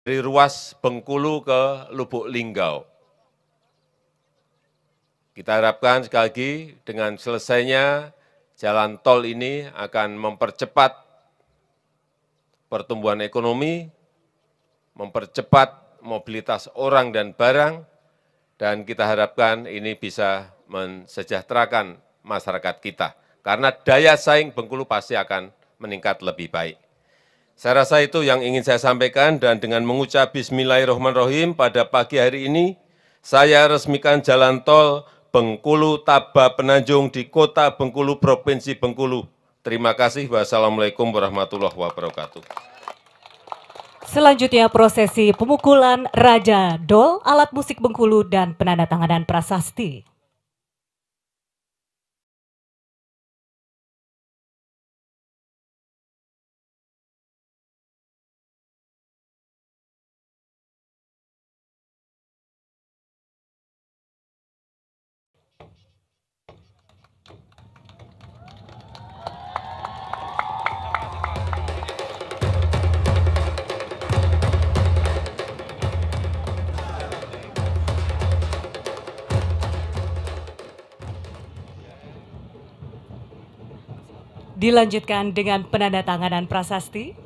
dari ruas Bengkulu ke Lubuk Linggau. Kita harapkan sekali lagi dengan selesainya jalan tol ini akan mempercepat pertumbuhan ekonomi, mempercepat mobilitas orang dan barang, dan kita harapkan ini bisa mensejahterakan masyarakat kita. Karena daya saing Bengkulu pasti akan meningkat lebih baik. Saya rasa itu yang ingin saya sampaikan dan dengan mengucap bismillahirrahmanirrahim pada pagi hari ini, saya resmikan jalan tol Bengkulu Taba Penanjung di kota Bengkulu, Provinsi Bengkulu. Terima kasih. Wassalamualaikum warahmatullahi wabarakatuh. Selanjutnya prosesi pemukulan Raja Dol, alat musik Bengkulu, dan penandatanganan prasasti. dilanjutkan dengan penandatanganan prasasti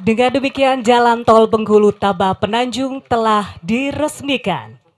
Dengan demikian jalan tol Bengkulu Taba Penanjung telah diresmikan.